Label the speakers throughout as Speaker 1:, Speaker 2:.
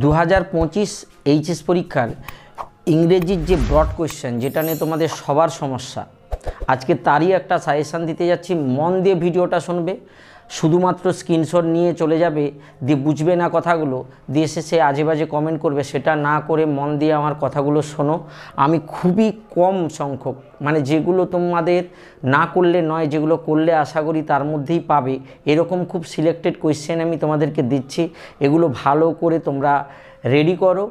Speaker 1: দু হাজার পঁচিশ এইচএস পরীক্ষার ইংরেজির যে ব্রড কোয়েশ্চেন যেটা নিয়ে তোমাদের সবার সমস্যা আজকে তারই একটা সাজেশান দিতে যাচ্ছি মন দিয়ে ভিডিওটা শুনবে শুধুমাত্র স্ক্রিনশট নিয়ে চলে যাবে দিয়ে বুঝবে না কথাগুলো দিয়ে এসে সে আজে বাজে কমেন্ট করবে সেটা না করে মন দিয়ে আমার কথাগুলো শোনো আমি খুবই কম সংখ্যক মানে যেগুলো তোমাদের না করলে নয় যেগুলো করলে আশা করি তার মধ্যেই পাবে এরকম খুব সিলেক্টেড কোয়েশ্চেন আমি তোমাদেরকে দিচ্ছি এগুলো ভালো করে তোমরা রেডি করো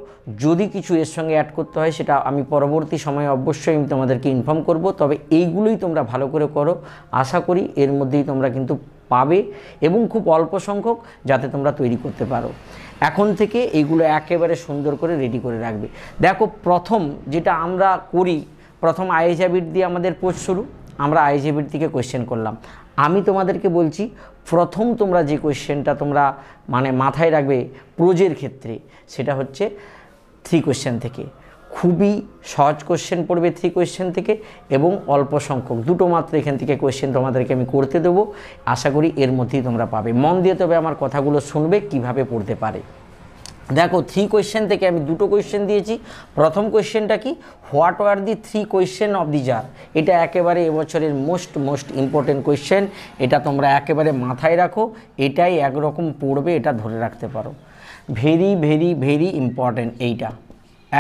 Speaker 1: যদি কিছু এর সঙ্গে অ্যাড করতে হয় সেটা আমি পরবর্তী সময়ে অবশ্যই আমি তোমাদেরকে ইনফর্ম করব তবে এইগুলোই তোমরা ভালো করে করো আশা করি এর মধ্যেই তোমরা কিন্তু পাবে এবং খুব অল্প সংখ্যক যাতে তোমরা তৈরি করতে পারো এখন থেকে এইগুলো একেবারে সুন্দর করে রেডি করে রাখবে দেখো প্রথম যেটা আমরা করি প্রথম আইএজাবিট দিয়ে আমাদের কোর্স শুরু আমরা আইএজাবিট থেকে কোয়েশ্চেন করলাম আমি তোমাদেরকে বলছি প্রথম তোমরা যে কোয়েশ্চেনটা তোমরা মানে মাথায় রাখবে প্রোজের ক্ষেত্রে সেটা হচ্ছে থ্রি কোয়েশ্চেন থেকে খুবই সহজ কোয়েশ্চেন পড়বে থ্রি কোয়েশ্চেন থেকে এবং অল্প সংখ্যক দুটো মাত্র এখান থেকে কোয়েশ্চেন তোমাদেরকে আমি করতে দেবো আশা করি এর মধ্যেই তোমরা পাবে মন দিয়ে তবে আমার কথাগুলো শুনবে কিভাবে পড়তে পারে দেখো থ্রি কোয়েশ্চেন থেকে আমি দুটো কোয়েশ্চেন দিয়েছি প্রথম কোয়েশ্চেনটা কি what were the three question of the tsar এটা একেবারে এবছরের মোস্ট মোস্ট ইম্পর্টেন্ট কোয়েশ্চেন এটা তোমরা একেবারে মাথায় রাখো এটাই একরকম পড়বে এটা ধরে রাখতে পারো ভেরি ভেরি ভেরি ইম্পর্টেন্ট এইটা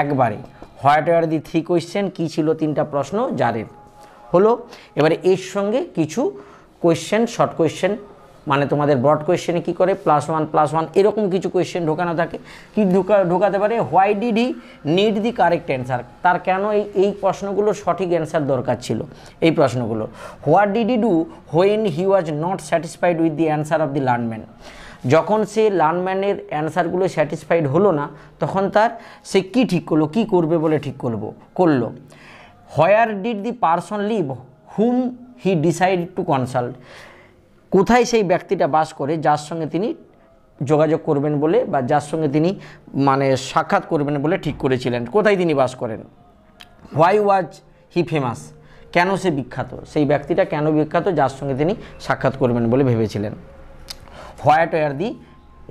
Speaker 1: একবারে what were the three question কী ছিল তিনটা প্রশ্ন জারের হলো এবারে এর সঙ্গে কিছু কোয়েশ্চেন শর্ট কোয়েশ্চেন মানে তোমাদের ব্রড কোয়েশ্চেনে কী করে প্লাস ওয়ান প্লাস ওয়ান এরকম কিছু কোয়েশ্চেন ঢোকানো থাকে কি ঢোকা ঢোকাতে পারে why did he need the correct answer তার কেন এই এই প্রশ্নগুলোর সঠিক অ্যান্সার দরকার ছিল এই প্রশ্নগুলো what did he do when he was not satisfied with the answer of the learned man যখন সে লার্নম্যানের অ্যান্সারগুলো স্যাটিসফাইড হলো না তখন তার সে কী ঠিক করলো কী করবে বলে ঠিক করবো করলো where did the person live whom he decide to consult কোথায় সেই ব্যক্তিটা বাস করে যার সঙ্গে তিনি যোগাযোগ করবেন বলে বা যার সঙ্গে তিনি মানে সাক্ষাৎ করবেন বলে ঠিক করেছিলেন কোথায় তিনি বাস করেন হোয়াই ওয়াজ হি ফেমাস কেন সে বিখ্যাত সেই ব্যক্তিটা কেন বিখ্যাত যার সঙ্গে তিনি সাক্ষাৎ করবেন বলে ভেবেছিলেন what were the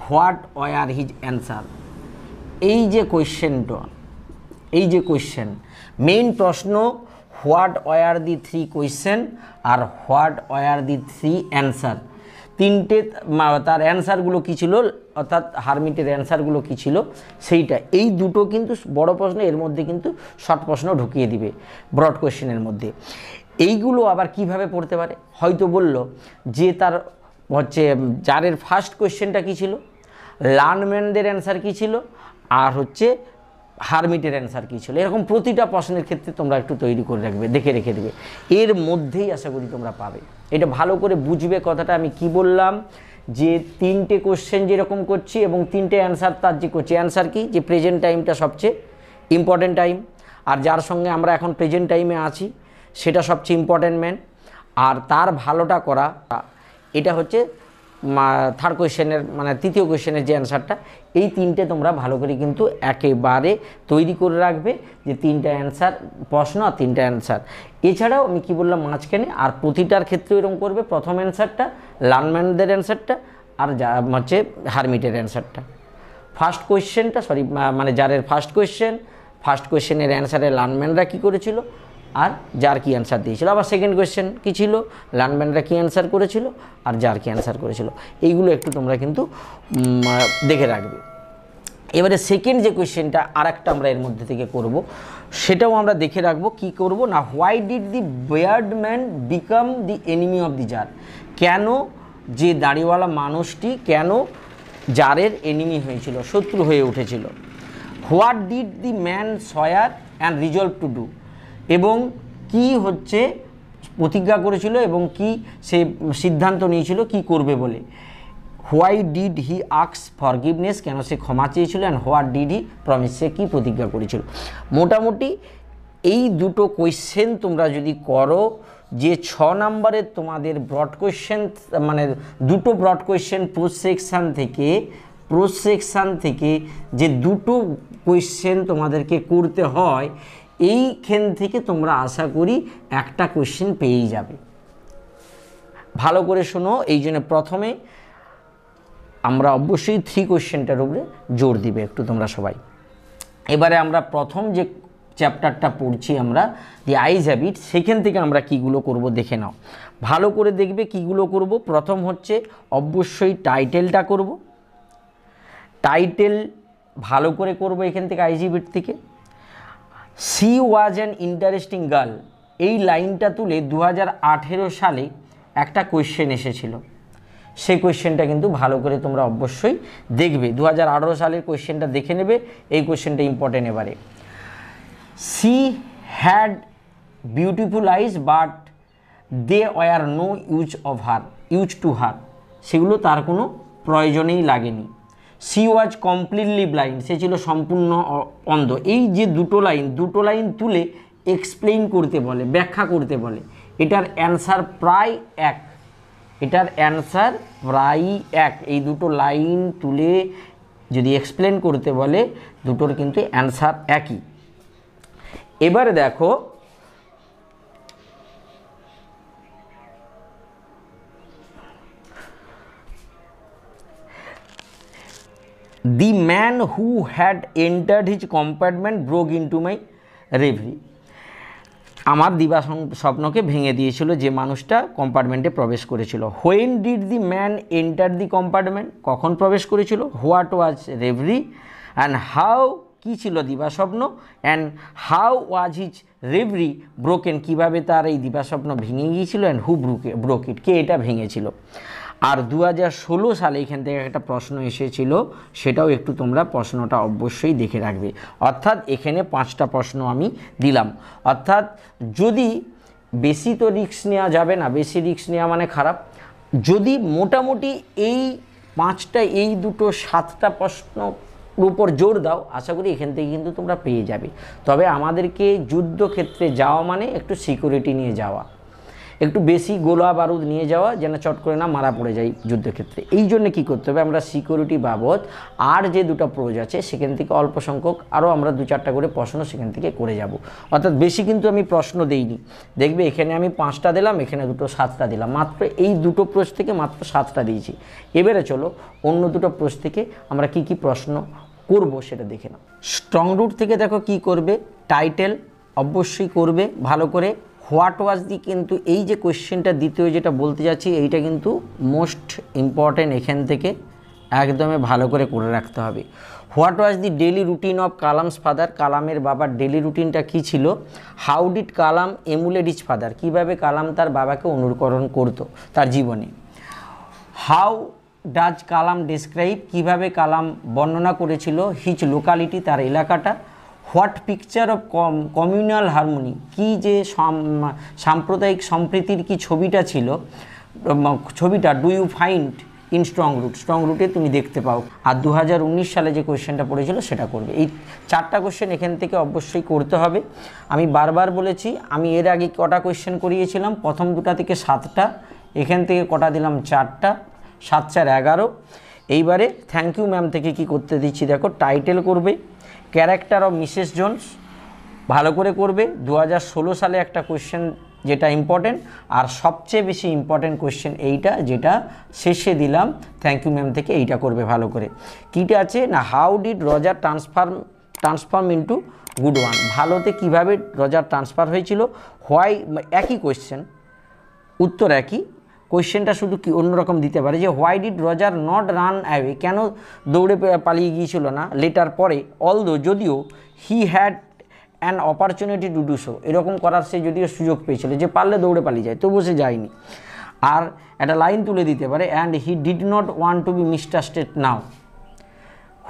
Speaker 1: what were his answer এই যে কোয়েশ্চেনটা এই যে কোয়েশ্চেন মেইন প্রশ্ন what were the three question আর what were the three answer তিনটে তার অ্যান্সারগুলো কী ছিল অর্থাৎ হারমিটের অ্যান্সারগুলো কী ছিল সেইটা এই দুটো কিন্তু বড় প্রশ্ন এর মধ্যে কিন্তু শর্ট প্রশ্ন ঢুকিয়ে দিবে ব্রড কোয়েশ্চেনের মধ্যে এইগুলো আবার কিভাবে পড়তে পারে হয়তো বলল যে তার হচ্ছে যারের ফার্স্ট কোয়েশ্চেনটা কী ছিল লার্নম্যানদের অ্যান্সার কী ছিল আর হচ্ছে হারমিটের অ্যান্সার কী ছিল এরকম প্রতিটা প্রশ্নের ক্ষেত্রে তোমরা একটু তৈরি করে রাখবে দেখে রেখে দেবে এর মধ্যেই আশা করি তোমরা পাবে এটা ভালো করে বুঝবে কথাটা আমি কি বললাম যে তিনটে কোশ্চেন যেরকম করছি এবং তিনটে অ্যান্সার তার যে করছি অ্যান্সার কি যে প্রেজেন্ট টাইমটা সবচেয়ে ইম্পর্টেন্ট টাইম আর যার সঙ্গে আমরা এখন প্রেজেন্ট টাইমে আছি সেটা সবচেয়ে ইম্পর্টেন্ট ম্যান আর তার ভালোটা করা এটা হচ্ছে থার্ড কোয়েশ্চেনের মানে তৃতীয় কোয়েশ্চেনের যে অ্যান্সারটা এই তিনটে তোমরা ভালো করে কিন্তু একেবারে তৈরি করে রাখবে যে তিনটা অ্যান্সার প্রশ্ন আর তিনটা অ্যান্সার এছাড়াও আমি কি বললাম মাঝখানে আর প্রতিটার ক্ষেত্রে এরকম করবে প্রথম অ্যান্সারটা লানম্যানদের অ্যান্সারটা আর যা হচ্ছে হারমিটের অ্যান্সারটা ফার্স্ট কোয়েশ্চেনটা সরি মানে যারের ফার্স্ট কোয়েশ্চেন ফার্স্ট কোয়েশ্চেনের অ্যান্সারে লানম্যানরা কী করেছিল আর যার কি অ্যান্সার দিয়েছিল আবার সেকেন্ড কোয়েশ্চেন কী ছিল ল্যান্ডম্যানরা কী অ্যান্সার করেছিল আর যার কি অ্যান্সার করেছিল এইগুলো একটু তোমরা কিন্তু দেখে রাখবে এবারে সেকেন্ড যে কোয়েশ্চেনটা আর একটা আমরা এর মধ্যে থেকে করব সেটাও আমরা দেখে রাখবো কি করব না why did the beard man become the enemy of the tsar কেন যে দাড়িওয়ালা মানুষটি কেন জারের এনিমি হয়েছিল শত্রু হয়ে উঠেছিল what did the man swear and resolve to do এবং কি হচ্ছে প্রতিজ্ঞা করেছিল এবং কি সে সিদ্ধান্ত নিয়েছিল কি করবে বলে হোয়াই ডিড হি আক্স ফরগিভনেস কেন সে ক্ষমা চেয়েছিল and what did he promise সে কী প্রতিজ্ঞা করেছিল মোটামুটি এই দুটো কোয়েশ্চেন তোমরা যদি করো যে ছ নম্বরের তোমাদের ব্রড কোয়েশ্চেন মানে দুটো ব্রড কোয়েশ্চেন প্রোসেকশান থেকে প্রোসেকশান থেকে যে দুটো কোয়েশ্চেন তোমাদেরকে করতে হয় এইখান থেকে তোমরা আশা করি একটা কোশ্চেন পেয়েই যাবে ভালো করে শোনো এই জন্য প্রথমে আমরা অবশ্যই থ্রি কোশ্চেনটার উপরে জোর দিবে একটু তোমরা সবাই এবারে আমরা প্রথম যে চ্যাপ্টারটা পড়ছি আমরা দি আইজ হ্যাবিট সেখান থেকে আমরা কীগুলো করব দেখে নাও ভালো করে দেখবে কীগুলো করব প্রথম হচ্ছে অবশ্যই টাইটেলটা করব টাইটেল ভালো করে করব এখান থেকে আইজিবিট থেকে she was an interesting girl এই লাইনটা তুলে দু সালে একটা কোয়েশ্চেন এসেছিল সেই কোয়েশ্চেনটা কিন্তু ভালো করে তোমরা অবশ্যই দেখবে দু হাজার সালের কোয়েশ্চেনটা দেখে নেবে এই কোয়েশ্চেনটা ইম্পর্টেন্ট এবারে she had beautiful eyes but they were no use of her use to her সেগুলো তার কোনো প্রয়োজনেই লাগেনি সি ওয়াজ কমপ্লিটলি ব্লাইন্ড সে ছিল সম্পূর্ণ অন্ধ এই যে দুটো লাইন দুটো লাইন তুলে এক্সপ্লেইন করতে বলে ব্যাখ্যা করতে বলে এটার অ্যান্সার প্রায় এক এটার অ্যান্সার প্রায় এক এই দুটো লাইন তুলে যদি এক্সপ্লেন করতে বলে দুটোর কিন্তু অ্যান্সার একই এবারে দেখো the man who had enter his compartment broke into my reverie আমার দিবা স্বপ্নকে ভেঙে দিয়েছিল যে মানুষটা কম্পার্টমেন্টে প্রবেশ করেছিল when did the man enter the compartment কখন প্রবেশ করেছিল what was reverie and how কী ছিল দিবা স্বপ্ন and how was his reverie broken কীভাবে তার এই দিবা স্বপ্ন ভেঙে গিয়েছিল অ্যান্ড হু ব্রুকে ব্রোকিট কে এটা ভেঙেছিল আর দু সালে এখান থেকে একটা প্রশ্ন এসেছিল সেটাও একটু তোমরা প্রশ্নটা অবশ্যই দেখে রাখবে অর্থাৎ এখানে পাঁচটা প্রশ্ন আমি দিলাম অর্থাৎ যদি বেশি তো রিক্স নেওয়া যাবে না বেশি রিক্স নেওয়া মানে খারাপ যদি মোটামুটি এই পাঁচটা এই দুটো সাতটা প্রশ্ন উপর জোর দাও আশা করি এখান থেকে কিন্তু তোমরা পেয়ে যাবে তবে আমাদেরকে যুদ্ধক্ষেত্রে যাওয়া মানে একটু সিকিউরিটি নিয়ে যাওয়া একটু বেশি গোলা বারুদ নিয়ে যাওয়া যেন চট করে না মারা পড়ে যায় যুদ্ধক্ষেত্রে এই জন্য কী করতে হবে আমরা সিকিউরিটি বাবদ আর যে দুটো প্রোজ আছে সেখান থেকে অল্প সংখ্যক আরও আমরা দু চারটা করে প্রশ্ন সেখান থেকে করে যাব অর্থাৎ বেশি কিন্তু আমি প্রশ্ন দেইনি দেখবে এখানে আমি পাঁচটা দিলাম এখানে দুটো সাতটা দিলাম মাত্র এই দুটো প্রোজ থেকে মাত্র সাতটা দিয়েছি এবারে চলো অন্য দুটো প্রোজ থেকে আমরা কি কি প্রশ্ন করব সেটা দেখে নাও স্ট্রং রুট থেকে দেখো কি করবে টাইটেল অবশ্যই করবে ভালো করে হোয়াট ওয়াজ দি কিন্তু এই যে কোয়েশ্চেনটা দ্বিতীয় যেটা বলতে যাচ্ছি এইটা কিন্তু মোস্ট ইম্পর্ট্যান্ট এখান থেকে একদমই ভালো করে করে রাখতে হবে what was the daily routine of Kalam's father কালামের বাবার ডেলি রুটিনটা কী ছিল how did Kalam emulate his father কীভাবে কালাম তার বাবাকে অনুকরণ করত তার জীবনে হাউ ডাজ কালাম ডিসক্রাইব কিভাবে কালাম বর্ণনা করেছিল হিচ লোকালিটি তার এলাকাটা what picture of com communal harmony কি যে সাম্প্রদায়িক সম্প্রীতির কি ছবিটা ছিল ছবিটা do you find in strong root strong রুটে তুমি দেখতে পাও আর দু সালে যে কোয়েশ্চেনটা পড়েছিল সেটা করবে এই চারটা কোয়েশ্চেন এখান থেকে অবশ্যই করতে হবে আমি বারবার বলেছি আমি এর আগে কটা কোয়েশ্চেন করিয়েছিলাম প্রথম দুটা থেকে সাতটা এখান থেকে কটা দিলাম চারটা সাত চার এগারো এইবারে থ্যাংক ইউ ম্যাম থেকে কি করতে দিচ্ছি দেখো টাইটেল করবে ক্যারেক্টার অফ মিসেস জোনস ভালো করে করবে দু সালে একটা কোয়েশ্চেন যেটা ইম্পর্টেন্ট আর সবচেয়ে বেশি ইম্পর্টেন্ট কোয়েশ্চেন এইটা যেটা শেষে দিলাম থ্যাংক ইউ ম্যাম থেকে এইটা করবে ভালো করে কীটা আছে না how did Roger transform transform into good one ভালোতে কিভাবে রজার ট্রান্সফার হয়েছিল হোয়াই একই কোয়েশ্চেন উত্তর একই কোয়েশ্চেনটা শুধু কি অন্যরকম দিতে পারে যে why did Roger not run away কেন দৌড়ে পালিয়ে গিয়েছিল না লেটার পরে অলদো যদিও he had an opportunity to do so এরকম করার সে যদিও সুযোগ পেয়েছিল যে পারলে দৌড়ে পালিয়ে যায় তবুও সে যায়নি আর একটা লাইন তুলে দিতে পারে and he did not want to be mistrusted now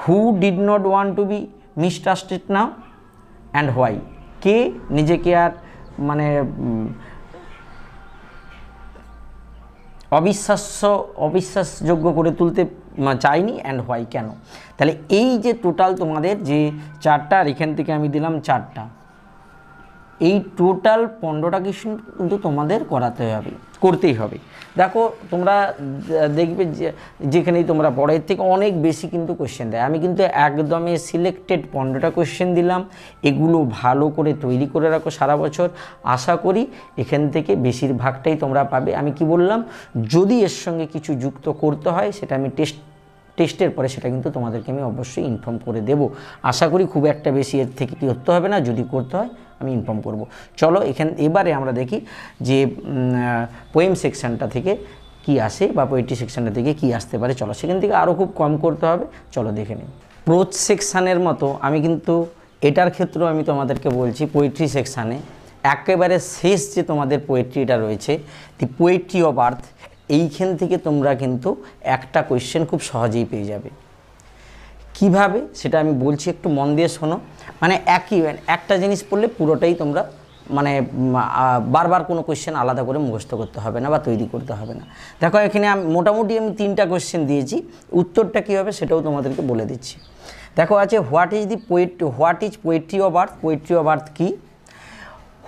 Speaker 1: who did not want to be mistrusted now and why কে নিজেকে আর মানে অবিশ্বাস্য অবিশ্বাসযোগ্য করে তুলতে চাইনি অ্যান্ড হোয়াই কেন তাহলে এই যে টোটাল তোমাদের যে চারটা আর এখান থেকে আমি দিলাম চারটা এই টোটাল পনেরোটা কিছু কিন্তু তোমাদের করাতে হবে করতেই হবে দেখো তোমরা দেখবে যেখানেই তোমরা পড়ো এর থেকে অনেক বেশি কিন্তু কোশ্চেন দেয় আমি কিন্তু একদমই সিলেক্টেড পনেরোটা কোশ্চেন দিলাম এগুলো ভালো করে তৈরি করে রাখো সারা বছর আশা করি এখান থেকে বেশিরভাগটাই তোমরা পাবে আমি কি বললাম যদি এর সঙ্গে কিছু যুক্ত করতে হয় সেটা আমি টেস্ট টেস্টের পরে সেটা কিন্তু তোমাদেরকে আমি অবশ্যই ইনফর্ম করে দেব আশা করি খুব একটা বেশি এর থেকে কি করতে হবে না যদি করতে হয় আমি ইনফর্ম করব চলো এখান এবারে আমরা দেখি যে পোয়েম সেকশানটা থেকে কি আসে বা পোয়েট্রি সেকশানটা থেকে কি আসতে পারে চলো সেখান থেকে আরও খুব কম করতে হবে চলো দেখে নিই প্রোজ সেকশানের মতো আমি কিন্তু এটার ক্ষেত্রেও আমি তোমাদেরকে বলছি পোয়েট্রি সেকশানে একেবারে শেষ যে তোমাদের পোয়েট্রিটা রয়েছে দি পোয়েট্রি অফ আর্থ এইখান থেকে তোমরা কিন্তু একটা কোয়েশ্চেন খুব সহজেই পেয়ে যাবে কিভাবে সেটা আমি বলছি একটু মন দিয়ে শোনো মানে একই একটা জিনিস পড়লে পুরোটাই তোমরা মানে বারবার কোনো কোয়েশ্চেন আলাদা করে মুখস্থ করতে হবে না বা তৈরি করতে হবে না দেখো এখানে আমি মোটামুটি আমি তিনটা কোয়েশ্চেন দিয়েছি উত্তরটা কী হবে সেটাও তোমাদেরকে বলে দিচ্ছি দেখো আছে what is the poet what is poetry of earth poetry of earth কী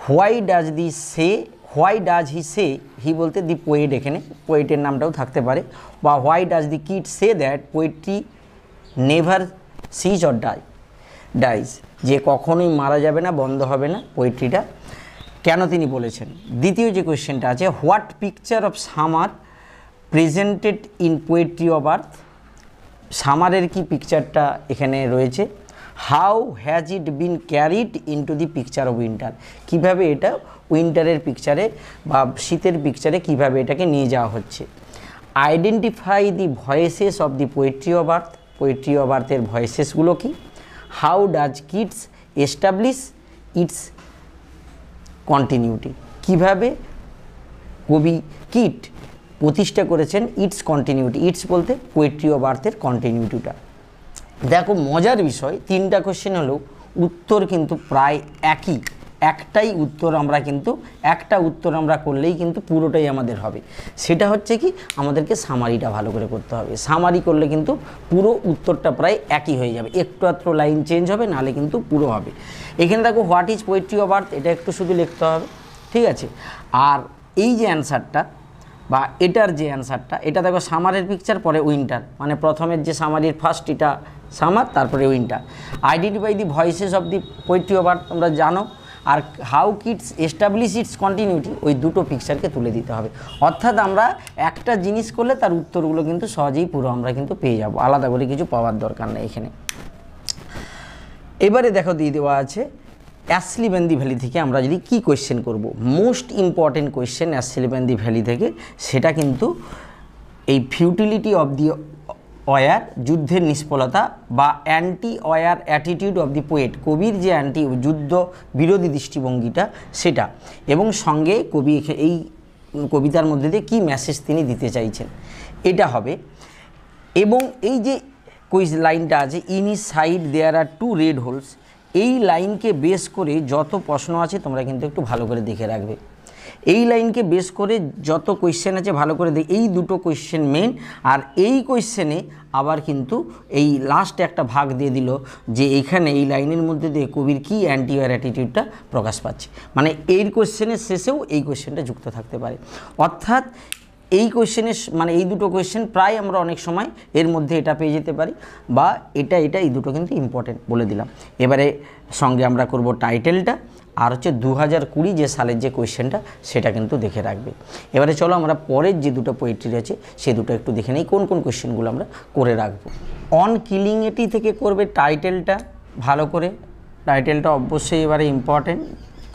Speaker 1: why does the say why does he say he বলতে দি পোয়েট এখানে পোয়েটের নামটাও থাকতে পারে বা why does the Keats say that poetry never cease or die dies যে কখনোই মারা যাবে না বন্ধ হবে না পোয়েট্রিটা কেন তিনি বলেছেন দ্বিতীয় যে কোয়েশ্চেনটা আছে what picture of summer presented in poetry of earth সামারের কি পিকচারটা এখানে রয়েছে how has it been carried into the picture of winter কীভাবে এটা উইন্টারের পিকচারে বা শীতের পিকচারে কিভাবে এটাকে নিয়ে যাওয়া হচ্ছে identify the voices of the poetry of earth poetry of আর্থের ভয়েসেসগুলো কী how does Keats establish its continuity কীভাবে কবি কিট প্রতিষ্ঠা করেছেন ইটস কন্টিনিউটি ইটস বলতে পোয়েট্রি অফ আর্থের কন্টিনিউটিটা দেখো মজার বিষয় তিনটা কোশ্চেন হলো উত্তর কিন্তু প্রায় একই একটাই উত্তর আমরা কিন্তু একটা উত্তর আমরা করলেই কিন্তু পুরোটাই আমাদের হবে সেটা হচ্ছে কি আমাদেরকে সামারিটা ভালো করে করতে হবে সামারি করলে কিন্তু পুরো উত্তরটা প্রায় একই হয়ে যাবে একটু আত্র লাইন চেঞ্জ হবে নাহলে কিন্তু পুরো হবে এখানে দেখো what is poetry of earth এটা একটু শুধু লিখতে হবে ঠিক আছে আর এই যে অ্যান্সারটা বা এটার যে অ্যান্সারটা এটা দেখো সামারের পিকচার পরে উইন্টার মানে প্রথমের যে সামারির ফার্স্ট এটা সামার তারপরে winter identify the voices of the poetry over তোমরা জানো আর how Keats establish its continuity ওই দুটো পিকচারকে তুলে দিতে হবে অর্থাৎ আমরা একটা জিনিস করলে তার উত্তরগুলো কিন্তু সহজেই পুরো আমরা কিন্তু পেয়ে যাব আলাদা করে কিছু পাওয়ার দরকার নেই এখানে এবারে দেখো দিয়ে দেওয়া আছে অ্যাসলিবেন্দি ভ্যালি থেকে আমরা যদি কি কোয়েশ্চেন করব মোস্ট ইম্পর্টেন্ট কোয়েশ্চেন অ্যাসলিবেন্দি ভ্যালি থেকে সেটা কিন্তু এই ফিউটিলিটি অফ দি অয়ার যুদ্ধের নিষ্ফলতা বা anti war attitude of the poet কবির যে অ্যান্টি যুদ্ধ বিরোধী দৃষ্টিভঙ্গিটা সেটা এবং সঙ্গে কবি এই কবিতার মধ্যে দিয়ে কী মেসেজ তিনি দিতে চাইছেন এটা হবে এবং এই যে কুইজ লাইনটা আছে in his side there are two red holes এই লাইনকে বেস করে যত প্রশ্ন আছে তোমরা কিন্তু একটু ভালো করে দেখে রাখবে এই লাইনকে বেস করে যত কোয়েশ্চেন আছে ভালো করে দেখ এই দুটো কোয়েশ্চেন মেন আর এই কোয়েশ্চেনে আবার কিন্তু এই লাস্ট একটা ভাগ দিয়ে দিল যে এইখানে এই লাইনের মধ্যে দিয়ে কবির কী অ্যান্টিওয়ার অ্যাটিটিউডটা প্রকাশ পাচ্ছে মানে এর কোয়েশ্চেনের শেষেও এই কোয়েশ্চেনটা যুক্ত থাকতে পারে অর্থাৎ এই কোয়েশ্চেনের মানে এই দুটো কোয়েশ্চেন প্রায় আমরা অনেক সময় এর মধ্যে এটা পেয়ে যেতে পারি বা এটা এটা এই দুটো কিন্তু ইম্পর্টেন্ট বলে দিলাম এবারে সঙ্গে আমরা করব টাইটেলটা আর হচ্ছে দু হাজার কুড়ি যে সালের যে কোয়েশ্চেনটা সেটা কিন্তু দেখে রাখবে এবারে চলো আমরা পরের যে দুটো পোয়েট্রি আছে সে দুটো একটু দেখে নিই কোন কোন কোয়েশ্চেনগুলো আমরা করে রাখবো অন কিলিং এটি থেকে করবে টাইটেলটা ভালো করে টাইটেলটা অবশ্যই এবারে ইম্পর্টেন্ট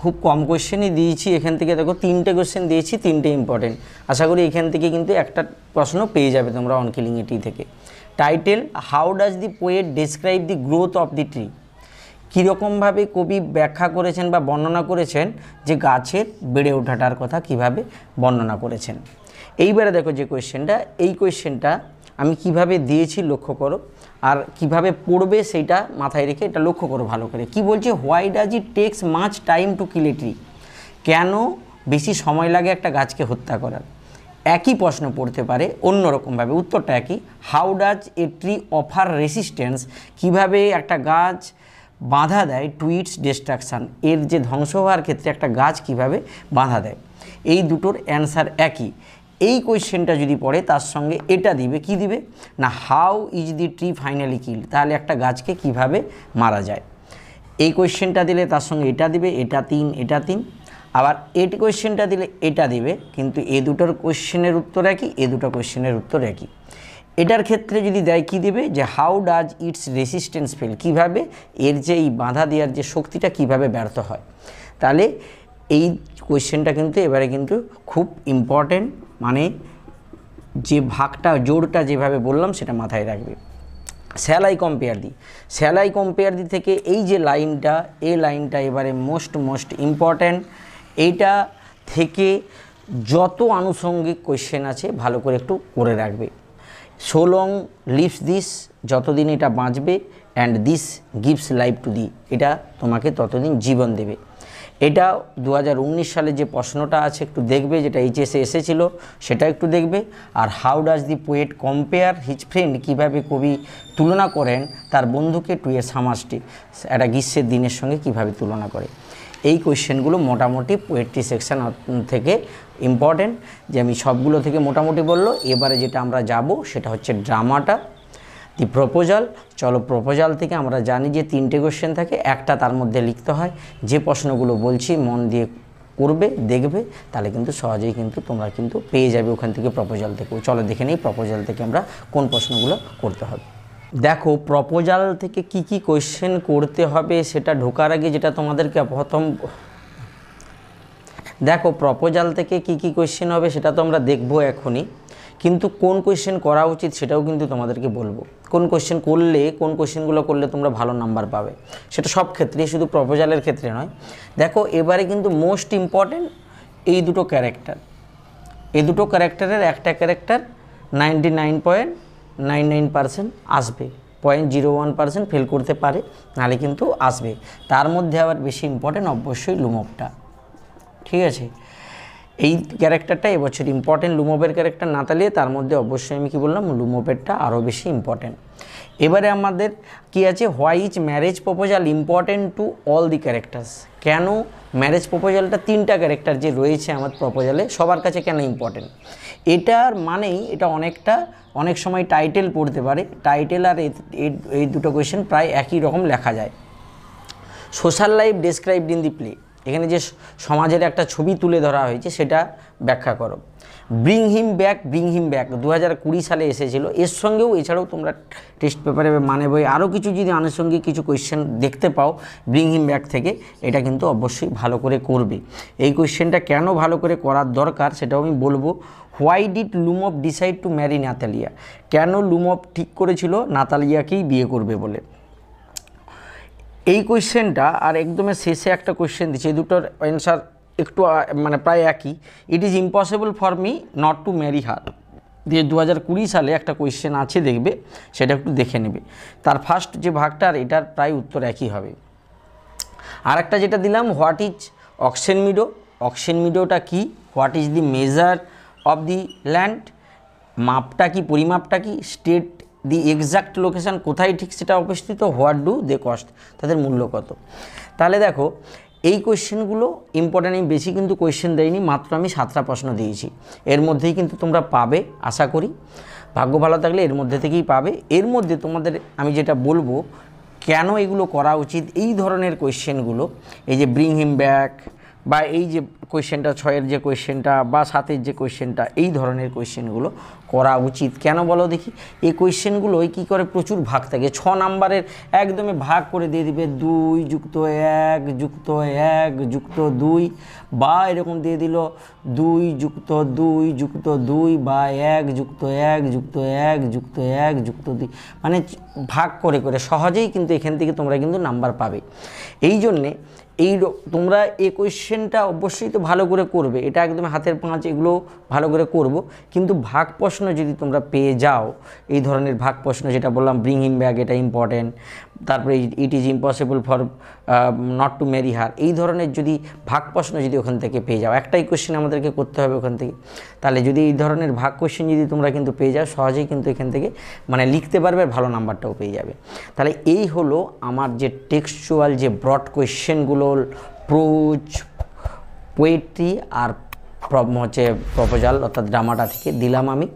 Speaker 1: খুব কম কোয়েশ্চেনই দিয়েছি এখান থেকে দেখো তিনটে কোয়েশ্চেন দিয়েছি তিনটে ইম্পর্টেন্ট আশা করি এখান থেকে কিন্তু একটা প্রশ্ন পেয়ে যাবে তোমরা অন কিলিং এটি থেকে title how does the poet describe the growth of the tree কীরকমভাবে কবি ব্যাখ্যা করেছেন বা বর্ণনা করেছেন যে গাছের বেড়ে ওঠাটার কথা কিভাবে বর্ণনা করেছেন এইবারে দেখো যে কোয়েশ্চেনটা এই কোয়েশ্চেনটা আমি কিভাবে দিয়েছি লক্ষ্য করো আর কিভাবে পড়বে সেইটা মাথায় রেখে এটা লক্ষ্য করো ভালো করে কি বলছে why does it takes much time to kill tree কেন বেশি সময় লাগে একটা গাছকে হত্যা করার একই প্রশ্ন পড়তে পারে অন্যরকমভাবে উত্তরটা একই how does a tree offer resistance কিভাবে একটা গাছ বাধা দেয় টুইটস ডিস্ট্রাকশান এর যে ধ্বংস হওয়ার ক্ষেত্রে একটা গাছ কিভাবে বাধা দেয় এই দুটোর অ্যান্সার একই এই কোয়েশ্চেনটা যদি পড়ে তার সঙ্গে এটা দিবে কি দিবে না how is the tree finally kill তাহলে একটা গাছকে কিভাবে মারা যায় এই কোয়েশ্চেনটা দিলে তার সঙ্গে এটা দিবে এটা তিন এটা তিন আবার এটি কোয়েশ্চেনটা দিলে এটা দিবে কিন্তু এ দুটোর কোয়েশ্চেনের উত্তর একই এ দুটো কোয়েশ্চেনের উত্তর একই এটার ক্ষেত্রে যদি দেয় কী দেবে যে how does its resistance fail কীভাবে এর যে এই বাধা দেওয়ার যে শক্তিটা কিভাবে ব্যর্থ হয় তাহলে এই কোয়েশ্চেনটা কিন্তু এবারে কিন্তু খুব ইম্পর্ট্যান্ট মানে যে ভাগটা জোরটা যেভাবে বললাম সেটা মাথায় রাখবে স্যালাই কম্পেয়ার দি স্যালাই কম্পেয়ার দি থেকে এই যে লাইনটা এই লাইনটা এবারে মোস্ট মোস্ট ইম্পর্ট্যান্ট এইটা থেকে যত আনুষঙ্গিক কোয়েশ্চেন আছে ভালো করে একটু করে রাখবে সো লং লিভস দিস যতদিন এটা বাঁচবে and this gives life to the এটা তোমাকে ততদিন জীবন দেবে এটা দু সালে যে প্রশ্নটা আছে একটু দেখবে যেটা এইচএসে এসেছিলো সেটা একটু দেখবে আর how does the poet compare his friend কীভাবে কবি তুলনা করেন তার বন্ধুকে টু এ সামাসটি একটা গ্রীষ্মের দিনের সঙ্গে কিভাবে তুলনা করে এই কোয়েশ্চেনগুলো মোটামুটি পোয়েট্রি সেকশান থেকে ইম্পর্টেন্ট যে আমি সবগুলো থেকে মোটামুটি বললো এবারে যেটা আমরা যাব সেটা হচ্ছে ড্রামাটা দি প্রপোজাল চলো প্রপোজাল থেকে আমরা জানি যে তিনটে কোশ্চেন থাকে একটা তার মধ্যে লিখতে হয় যে প্রশ্নগুলো বলছি মন দিয়ে করবে দেখবে তাহলে কিন্তু সহজেই কিন্তু তোমরা কিন্তু পেয়ে যাবে ওখান থেকে প্রপোজাল থেকে চলো দেখে নিই প্রপোজাল থেকে আমরা কোন প্রশ্নগুলো করতে হবে দেখো প্রপোজাল থেকে কি কি কোয়েশ্চেন করতে হবে সেটা ঢোকার আগে যেটা তোমাদেরকে প্রথম দেখো প্রপোজাল থেকে কি কি কোয়েশ্চেন হবে সেটা তো আমরা দেখব এখনই কিন্তু কোন কোয়েশ্চেন করা উচিত সেটাও কিন্তু তোমাদেরকে বলবো কোন কোয়েশ্চেন করলে কোন কোয়েশ্চেনগুলো করলে তোমরা ভালো নাম্বার পাবে সেটা সব ক্ষেত্রে শুধু প্রপোজালের ক্ষেত্রে নয় দেখো এবারে কিন্তু মোস্ট ইম্পর্ট্যান্ট এই দুটো ক্যারেক্টার এই দুটো ক্যারেক্টারের একটা character ninety nine point nine nine percent আসবে point zero one percent fail করতে পারে নাহলে কিন্তু আসবে তার মধ্যে আবার বেশি ইম্পর্টেন্ট অবশ্যই লুমকটা ঠিক আছে এই ক্যারেক্টারটা এবছর ইম্পর্টেন্ট লুমোপের ক্যারেক্টার না তালিয়ে তার মধ্যে অবশ্যই আমি কী বললাম লুমোপেরটা আরও বেশি ইম্পর্টেন্ট এবারে আমাদের কি আছে why is marriage proposal important to all the characters কেন ম্যারেজ প্রপোজালটা তিনটা ক্যারেক্টার যে রয়েছে আমার প্রপোজালে সবার কাছে কেন ইম্পর্টেন্ট এটার মানেই এটা অনেকটা অনেক সময় টাইটেল পড়তে পারে টাইটেল আর এই দুটো কোয়েশ্চেন প্রায় একই রকম লেখা যায় social life described in the play এখানে যে সমাজের একটা ছবি তুলে ধরা হয়েছে সেটা ব্যাখ্যা করো bring him back bring him back দু সালে এসেছিল এর সঙ্গেও এছাড়াও তোমরা টেস্ট পেপারে মানে বই আরও কিছু যদি আনুষঙ্গিক কিছু কোয়েশ্চেন দেখতে পাও ব্রিং হিম ব্যাক থেকে এটা কিন্তু অবশ্যই ভালো করে করবে এই কোয়েশ্চেনটা কেন ভালো করে করার দরকার সেটাও আমি বলবো why did Lomov decide to marry Natalia কেন লুমপ ঠিক করেছিল নাতালিয়াকেই বিয়ে করবে বলে এই কোয়েশ্চেনটা আর একদমে শেষে একটা কোয়েশ্চেন দিচ্ছে এই দুটোর অ্যান্সার একটু মানে প্রায় একই it is impossible for me not to marry her দিয়ে দু হাজার কুড়ি সালে একটা কোয়েশ্চেন আছে দেখবে সেটা একটু দেখে নেবে তার ফার্স্ট যে ভাগটা আর এটার প্রায় উত্তর একই হবে আর একটা যেটা দিলাম what is Oxen Meadow Oxen মিডোটা কি what is the measure of the land মাপটা কি পরিমাপটা কি স্টেট দি এক্সাক্ট লোকেশান কোথায় ঠিক সেটা অবস্থিত হোয়াট ডু দে কস্ট তাদের মূল্য কত তাহলে দেখো এই কোয়েশ্চেনগুলো ইম্পর্ট্যান্ট আমি বেশি কিন্তু কোয়েশ্চেন দেয়নি মাত্র আমি সাতটা প্রশ্ন দিয়েছি এর মধ্যেই কিন্তু তোমরা পাবে আশা করি ভাগ্য ভালো থাকলে এর মধ্যে থেকেই পাবে এর মধ্যে তোমাদের আমি যেটা বলবো কেন এগুলো করা উচিত এই ধরনের কোয়েশ্চেনগুলো এই যে ব্রিং হিম ব্যাক বা এই যে কোয়েশ্চেনটা ছয়ের যে কোয়েশ্চেনটা বা সাতের যে কোয়েশ্চেনটা এই ধরনের কোয়েশ্চেনগুলো করা উচিত কেন বলো দেখি এই কোয়েশ্চেনগুলোই কী করে প্রচুর ভাগ থাকে ছ নাম্বারের একদমই ভাগ করে দিয়ে দিবে দুই যুক্ত এক যুক্ত এক যুক্ত দুই বা এরকম দিয়ে দিল দুই যুক্ত দুই যুক্ত দুই বা এক যুক্ত এক যুক্ত এক যুক্ত এক যুক্ত দুই মানে ভাগ করে করে সহজেই কিন্তু এখান থেকে তোমরা কিন্তু নাম্বার পাবে এই জন্যে এই তোমরা এই কোয়েশ্চেনটা অবশ্যই তো ভালো করে করবে এটা একদম হাতের পাঁচ এগুলো ভালো করে করব কিন্তু ভাগ প্রশ্ন যদি তোমরা পেয়ে যাও এই ধরনের ভাগ প্রশ্ন যেটা বললাম ব্রিং ইন ব্যাগ এটা ইম্পর্টেন্ট তারপরে it is impossible for not to marry her এই ধরনের যদি ভাগ প্রশ্ন যদি ওখান থেকে পেয়ে যাও একটাই কোশ্চেন আমাদেরকে করতে হবে ওখান থেকে তাহলে যদি এই ধরনের ভাগ কোশ্চেন যদি তোমরা কিন্তু পেয়ে যাও সহজেই কিন্তু এখান থেকে মানে লিখতে পারবে ভালো নাম্বারটাও পেয়ে যাবে তাহলে এই হলো আমার যে টেক্সচুয়াল যে ব্রড কোয়েশ্চেনগুলো প্রোজ পোয়েট্রি আর হচ্ছে প্রপোজাল অর্থাৎ ড্রামাটা থেকে দিলাম আমি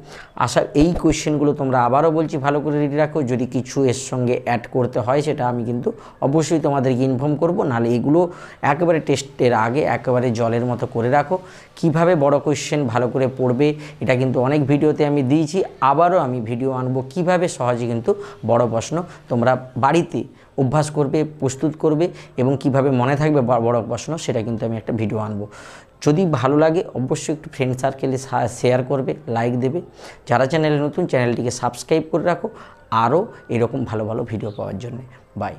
Speaker 1: আশা এই কোয়েশ্চেনগুলো তোমরা আবারও বলছি ভালো করে রেডি রাখো যদি কিছু এর সঙ্গে অ্যাড করতে হয় সেটা আমি কিন্তু অবশ্যই তোমাদেরকে ইনফর্ম করব নাহলে এগুলো একেবারে টেস্টের আগে একেবারে জলের মতো করে রাখো কিভাবে বড় কোয়েশ্চেন ভালো করে পড়বে এটা কিন্তু অনেক ভিডিওতে আমি দিয়েছি আবারও আমি ভিডিও আনবো কিভাবে সহজে কিন্তু বড় প্রশ্ন তোমরা বাড়িতে অভ্যাস করবে প্রস্তুত করবে এবং কিভাবে মনে থাকবে বড় প্রশ্ন সেটা কিন্তু আমি একটা ভিডিও আনবো যদি ভালো লাগে অবশ্যই একটু ফ্রেন্ড সার্কেলে শেয়ার করবে লাইক দেবে যারা চ্যানেলে নতুন চ্যানেলটিকে সাবস্ক্রাইব করে রাখো আরও এরকম ভালো ভালো ভিডিও পাওয়ার জন্য বাই